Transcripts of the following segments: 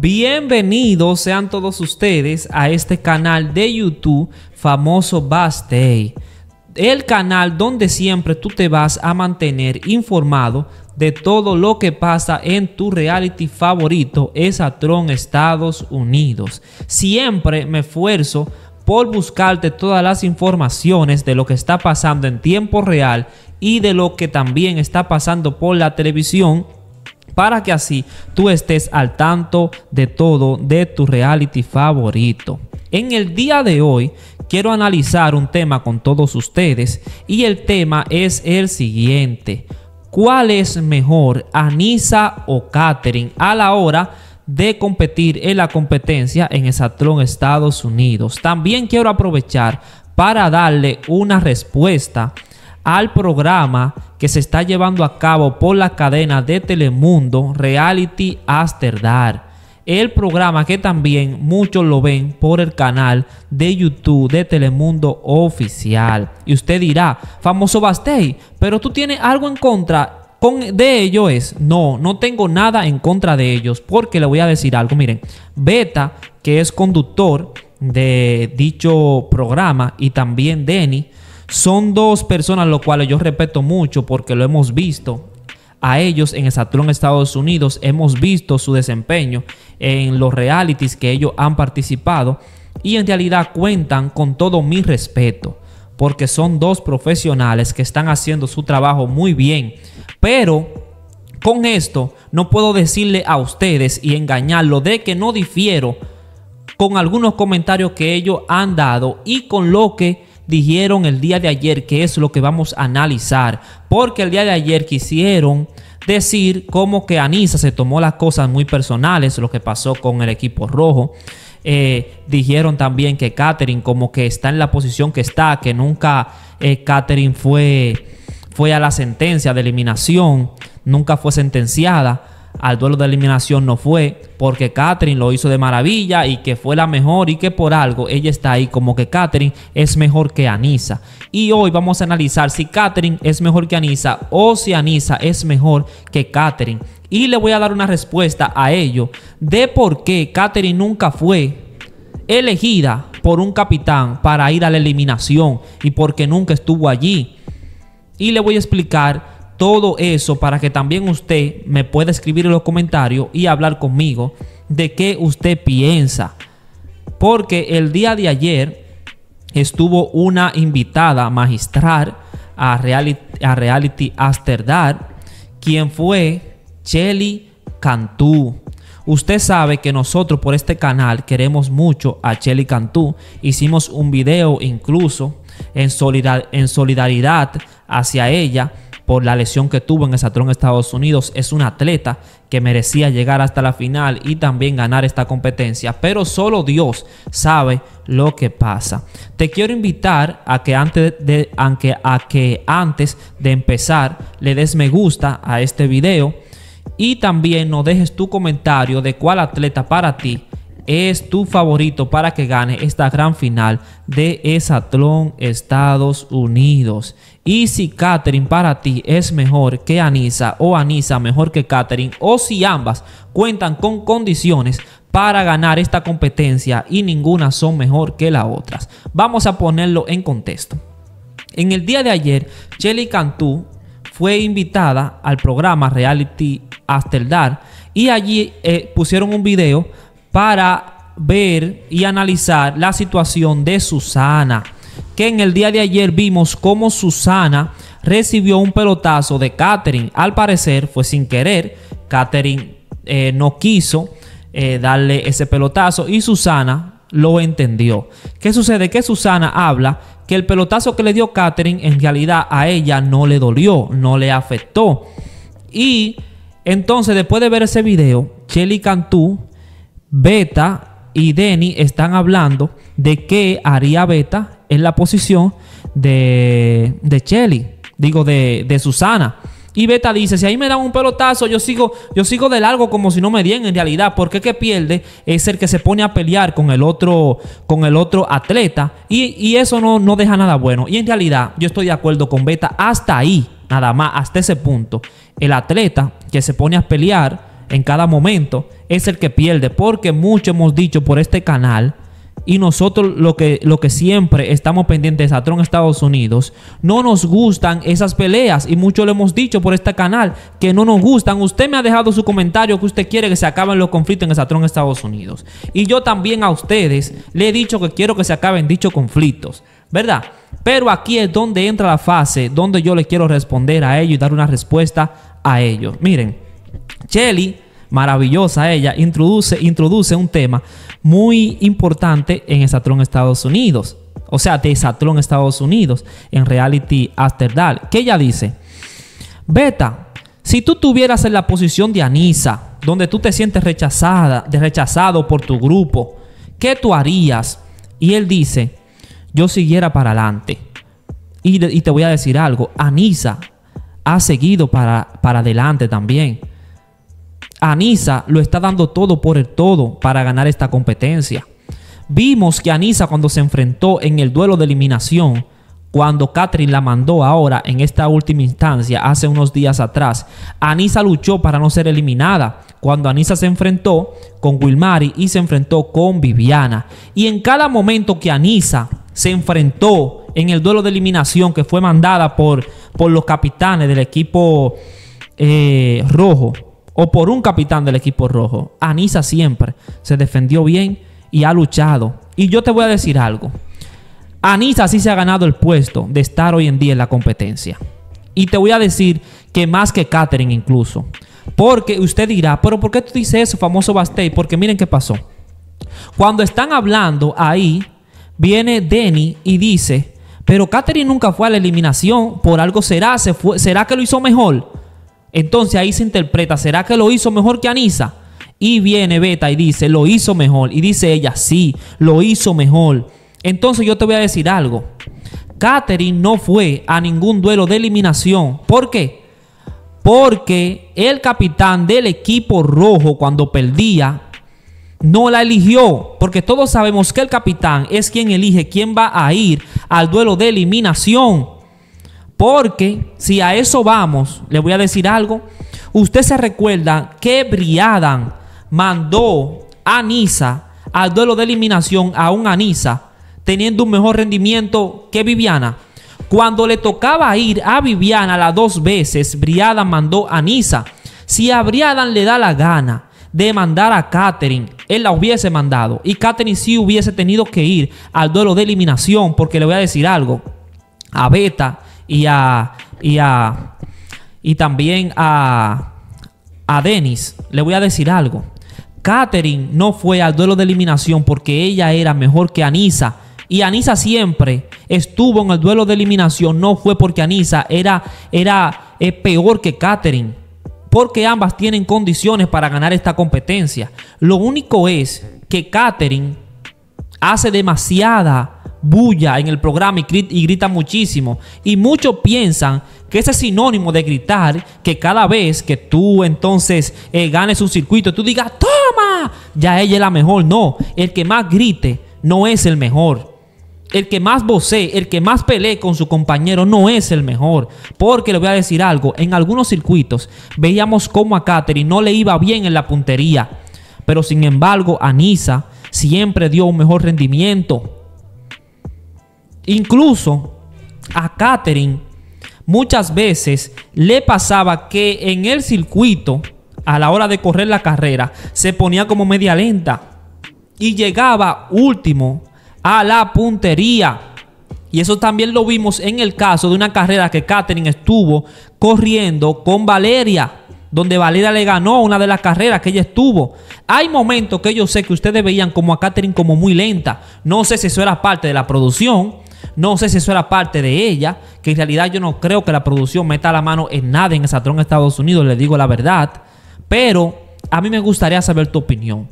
Bienvenidos sean todos ustedes a este canal de YouTube famoso Bastay, el canal donde siempre tú te vas a mantener informado de todo lo que pasa en tu reality favorito, Tron Estados Unidos. Siempre me esfuerzo por buscarte todas las informaciones de lo que está pasando en tiempo real y de lo que también está pasando por la televisión para que así tú estés al tanto de todo de tu reality favorito. En el día de hoy quiero analizar un tema con todos ustedes y el tema es el siguiente. ¿Cuál es mejor, Anisa o Katherine, a la hora de competir en la competencia en Exatlón Estados Unidos. También quiero aprovechar para darle una respuesta al programa que se está llevando a cabo por la cadena de Telemundo Reality Asterdar, El programa que también muchos lo ven por el canal de YouTube de Telemundo Oficial. Y usted dirá, famoso Bastei, pero tú tienes algo en contra de ello es, no, no tengo nada en contra de ellos, porque le voy a decir algo, miren, Beta, que es conductor de dicho programa, y también Denny, son dos personas lo cuales yo respeto mucho porque lo hemos visto a ellos en el Saturn Estados Unidos, hemos visto su desempeño en los realities que ellos han participado y en realidad cuentan con todo mi respeto porque son dos profesionales que están haciendo su trabajo muy bien. Pero con esto no puedo decirle a ustedes y engañarlo de que no difiero con algunos comentarios que ellos han dado y con lo que dijeron el día de ayer, que es lo que vamos a analizar. Porque el día de ayer quisieron decir como que Anisa se tomó las cosas muy personales, lo que pasó con el equipo rojo. Eh, dijeron también que Katherine como que está en la posición que está, que nunca eh, Katherine fue, fue a la sentencia de eliminación, nunca fue sentenciada, al duelo de eliminación no fue, porque Catherine lo hizo de maravilla y que fue la mejor y que por algo ella está ahí como que Catherine es mejor que Anisa. Y hoy vamos a analizar si Catherine es mejor que Anisa o si Anisa es mejor que Catherine. Y le voy a dar una respuesta a ello de por qué Katherine nunca fue elegida por un capitán para ir a la eliminación y por qué nunca estuvo allí. Y le voy a explicar todo eso para que también usted me pueda escribir en los comentarios y hablar conmigo de qué usted piensa. Porque el día de ayer estuvo una invitada magistral a Reality, a reality quien fue Chelly Cantú. Usted sabe que nosotros por este canal queremos mucho a Chelly Cantú. Hicimos un video incluso en, solidaridad hacia ella por la lesión que tuvo en el de Estados Unidos. Es un atleta que merecía llegar hasta la final y también ganar esta competencia, pero solo Dios sabe lo que pasa. Te quiero invitar a que antes de, a que antes de empezar le des me gusta a este video y también nos dejes tu comentario de cuál atleta para ti es tu favorito para que gane esta gran final de Esatlón Estados Unidos. Y si Katherine para ti es mejor que Anisa o Anisa mejor que Katherine o si ambas cuentan con condiciones para ganar esta competencia y ninguna son mejor que las otras. Vamos a ponerlo en contexto. En el día de ayer, Shelly Cantú fue invitada al programa Reality hasta el dar y allí eh, pusieron un video para ver y analizar la situación de Susana, que en el día de ayer vimos cómo Susana recibió un pelotazo de Catherine, al parecer fue sin querer, Catherine eh, no quiso eh, darle ese pelotazo y Susana lo entendió. ¿Qué sucede? Que Susana habla que el pelotazo que le dio Catherine en realidad a ella no le dolió, no le afectó. Y entonces, después de ver ese video, Chelly Cantú, Beta y Denny están hablando de qué haría Beta en la posición de, Chelly, digo, de, Susana. Y Beta dice, si ahí me dan un pelotazo, yo sigo, yo sigo de largo como si no me dieran en realidad, porque que pierde es el que se pone a pelear con el otro, con el otro atleta. Y, eso no, no deja nada bueno. Y en realidad yo estoy de acuerdo con Beta hasta ahí, nada más, hasta ese punto. El atleta que se pone a pelear en cada momento es el que pierde, porque mucho hemos dicho por este canal y nosotros lo que, lo que siempre estamos pendientes a Satrón Estados Unidos, no nos gustan esas peleas y mucho lo hemos dicho por este canal que no nos gustan. Usted me ha dejado su comentario que usted quiere que se acaben los conflictos en el Satrón Estados Unidos. Y yo también a ustedes le he dicho que quiero que se acaben dichos conflictos, ¿verdad? Pero aquí es donde entra la fase donde yo le quiero responder a ello y dar una respuesta a ellos. Miren, Chelly, maravillosa ella, introduce, introduce un tema muy importante en satrón Estados Unidos. O sea, de satrón Estados Unidos, en Reality After Dark. Que ella dice, Beta, si tú tuvieras en la posición de Anisa, donde tú te sientes rechazada, de rechazado por tu grupo, ¿qué tú harías? Y él dice, yo siguiera para adelante. Y, y te voy a decir algo, Anisa ha seguido para, adelante también. Anisa lo está dando todo por el todo para ganar esta competencia. Vimos que Anisa cuando se enfrentó en el duelo de eliminación, cuando Katrin la mandó ahora en esta última instancia, hace unos días atrás, Anisa luchó para no ser eliminada. Cuando Anisa se enfrentó con Wilmari y se enfrentó con Viviana. Y en cada momento que Anisa se enfrentó en el duelo de eliminación que fue mandada por, por los capitanes del equipo eh, rojo o por un capitán del equipo rojo. Anisa siempre se defendió bien y ha luchado. Y yo te voy a decir algo. Anisa sí se ha ganado el puesto de estar hoy en día en la competencia. Y te voy a decir que más que Catherine incluso. Porque usted dirá, pero ¿por qué tú dices eso, famoso Bastey? Porque miren qué pasó. Cuando están hablando ahí, viene Denny y dice pero Katherine nunca fue a la eliminación, por algo será, será que lo hizo mejor. Entonces ahí se interpreta, ¿será que lo hizo mejor que Anisa? Y viene Beta y dice, lo hizo mejor. Y dice ella, sí, lo hizo mejor. Entonces yo te voy a decir algo. Katherine no fue a ningún duelo de eliminación. ¿Por qué? Porque el capitán del equipo rojo cuando perdía no la eligió, porque todos sabemos que el capitán es quien elige quién va a ir al duelo de eliminación. Porque si a eso vamos, le voy a decir algo, usted se recuerda que Briadan mandó a Nisa al duelo de eliminación a un Anisa teniendo un mejor rendimiento que Viviana. Cuando le tocaba ir a Viviana las dos veces, Briadan mandó a Nisa. Si a Briadan le da la gana de mandar a Katherine. Él la hubiese mandado. Y Katherine sí hubiese tenido que ir al duelo de eliminación. Porque le voy a decir algo. A Beta y a. Y a. Y también a. A Denis. Le voy a decir algo. Katherine no fue al duelo de eliminación porque ella era mejor que Anisa. Y Anisa siempre estuvo en el duelo de eliminación. No fue porque Anisa era, era eh, peor que Katherine porque ambas tienen condiciones para ganar esta competencia. Lo único es que Katherine hace demasiada bulla en el programa y, grita muchísimo. Y muchos piensan que ese sinónimo de gritar, que cada vez que tú entonces eh, ganes un circuito, tú digas, toma, ya ella es la mejor. No, el que más grite no es el mejor el que más voce, el que más pelee con su compañero no es el mejor. Porque le voy a decir algo, en algunos circuitos veíamos cómo a Katherine no le iba bien en la puntería. Pero sin embargo, a Nisa siempre dio un mejor rendimiento. Incluso a Katherine muchas veces le pasaba que en el circuito, a la hora de correr la carrera, se ponía como media lenta y llegaba último a la puntería. Y eso también lo vimos en el caso de una carrera que Katherine estuvo corriendo con Valeria, donde Valeria le ganó una de las carreras que ella estuvo. Hay momentos que yo sé que ustedes veían como a Katherine como muy lenta. No sé si eso era parte de la producción. No sé si eso era parte de ella, que en realidad yo no creo que la producción meta la mano en nada en el Satrón Estados Unidos, le digo la verdad. Pero a mí me gustaría saber tu opinión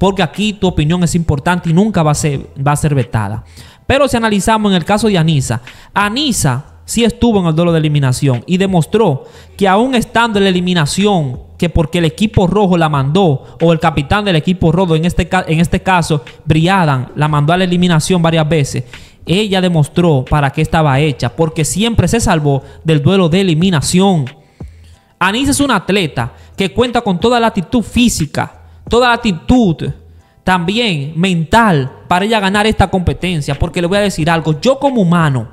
porque aquí tu opinión es importante y nunca va a ser, va a ser vetada. Pero si analizamos en el caso de Anisa, Anisa sí estuvo en el duelo de eliminación y demostró que aún estando en la eliminación, que porque el equipo rojo la mandó, o el capitán del equipo rojo, en este, en este caso, Briadan, la mandó a la eliminación varias veces, ella demostró para qué estaba hecha, porque siempre se salvó del duelo de eliminación. Anisa es una atleta que cuenta con toda la actitud física toda actitud también mental para ella ganar esta competencia. Porque le voy a decir algo, yo como humano,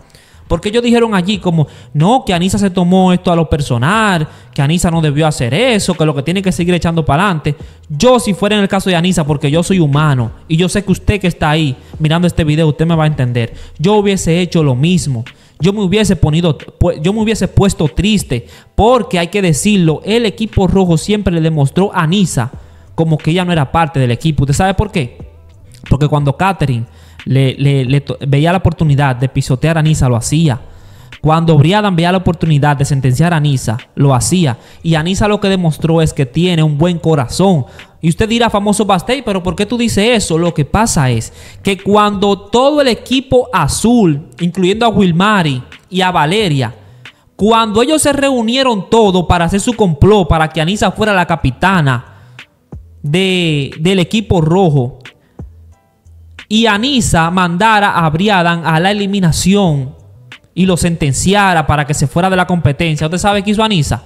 porque ellos dijeron allí como, no, que Anisa se tomó esto a lo personal, que Anisa no debió hacer eso, que lo que tiene que seguir echando para adelante. Yo si fuera en el caso de Anisa, porque yo soy humano y yo sé que usted que está ahí mirando este video, usted me va a entender. Yo hubiese hecho lo mismo. Yo me hubiese ponido, yo me hubiese puesto triste, porque hay que decirlo, el equipo rojo siempre le demostró a Anisa como que ella no era parte del equipo. ¿Usted sabe por qué? Porque cuando Katherine le, veía la oportunidad de pisotear a Nisa, lo hacía. Cuando Briadan veía la oportunidad de sentenciar a Anisa, lo hacía. Y Anisa lo que demostró es que tiene un buen corazón. Y usted dirá, famoso Bastey, pero ¿por qué tú dices eso? Lo que pasa es que cuando todo el equipo azul, incluyendo a Wilmari y a Valeria, cuando ellos se reunieron todo para hacer su complot, para que Anisa fuera la capitana, del equipo rojo y Anisa mandara a Briadan a la eliminación y lo sentenciara para que se fuera de la competencia. ¿Usted sabe qué hizo Anisa?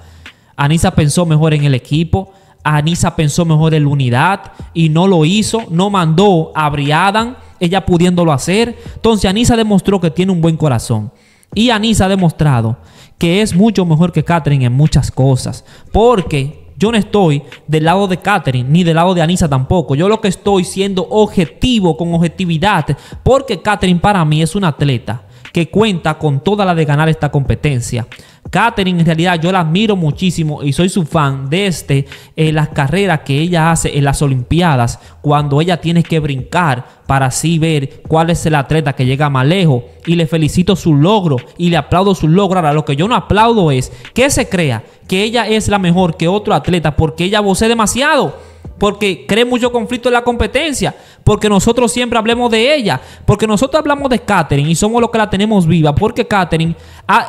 Anisa pensó mejor en el equipo, Anisa pensó mejor en la unidad y no lo hizo, no mandó a Briadan, ella pudiéndolo hacer. Entonces Anisa demostró que tiene un buen corazón. Y Anisa ha demostrado que es mucho mejor que Catherine en muchas cosas. Porque yo no estoy del lado de Catherine ni del lado de Anisa tampoco. Yo lo que estoy siendo objetivo con objetividad porque Catherine para mí es una atleta que cuenta con toda la de ganar esta competencia. Katherine, en realidad, yo la admiro muchísimo y soy su fan este eh, las carreras que ella hace en las Olimpiadas, cuando ella tiene que brincar para así ver cuál es el atleta que llega más lejos. Y le felicito su logro y le aplaudo su logro. Ahora, lo que yo no aplaudo es que se crea que ella es la mejor que otro atleta porque ella vocea demasiado porque cree mucho conflicto en la competencia, porque nosotros siempre hablemos de ella, porque nosotros hablamos de Katherine y somos los que la tenemos viva, porque Katherine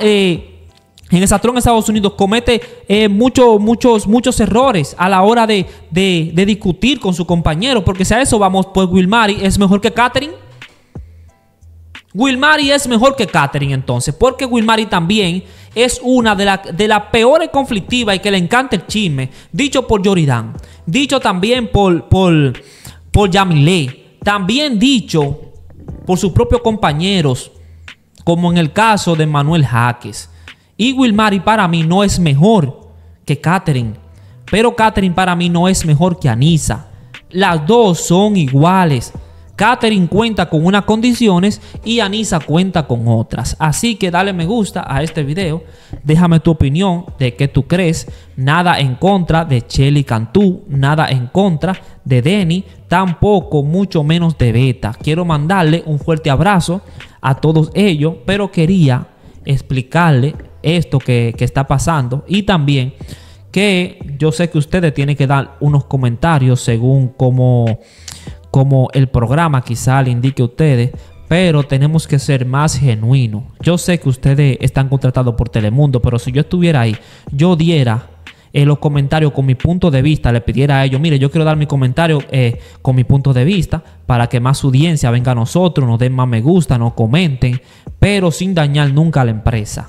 eh, en el Satrón Estados Unidos comete eh, muchos, muchos errores a la hora de, discutir con su compañero. Porque si a eso vamos, pues Wilmary es mejor que will Wilmary es mejor que Katherine entonces, porque Wilmary también es una de las de la peores conflictivas y que le encanta el chisme, dicho por Joridan dicho también por, por, por Yamile, también dicho por sus propios compañeros, como en el caso de Manuel Jaques. Y Wilmary para mí no es mejor que Catherine. Pero Catherine para mí no es mejor que Anisa. Las dos son iguales. Catherine cuenta con unas condiciones y Anisa cuenta con otras. Así que dale me gusta a este video. Déjame tu opinión de qué tú crees. Nada en contra de Chelly Cantú, nada en contra de Denny, tampoco mucho menos de Beta. Quiero mandarle un fuerte abrazo a todos ellos, pero quería explicarle esto que, está pasando y también que yo sé que ustedes tienen que dar unos comentarios según como como el programa quizá le indique a ustedes, pero tenemos que ser más genuinos. Yo sé que ustedes están contratados por Telemundo, pero si yo estuviera ahí, yo diera eh, los comentarios con mi punto de vista, le pidiera a ellos, mire, yo quiero dar mi comentario eh, con mi punto de vista para que más audiencia venga a nosotros, nos den más me gusta, nos comenten, pero sin dañar nunca a la empresa.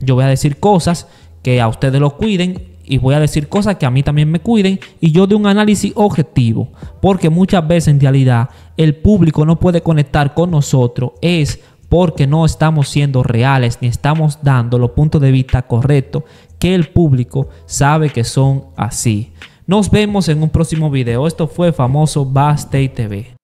Yo voy a decir cosas que a ustedes lo cuiden y voy a decir cosas que a mí también me cuiden y yo de un análisis objetivo, porque muchas veces en realidad el público no puede conectar con nosotros es porque no estamos siendo reales ni estamos dando los puntos de vista correctos que el público sabe que son así. Nos vemos en un próximo video. Esto fue famoso Bastay TV.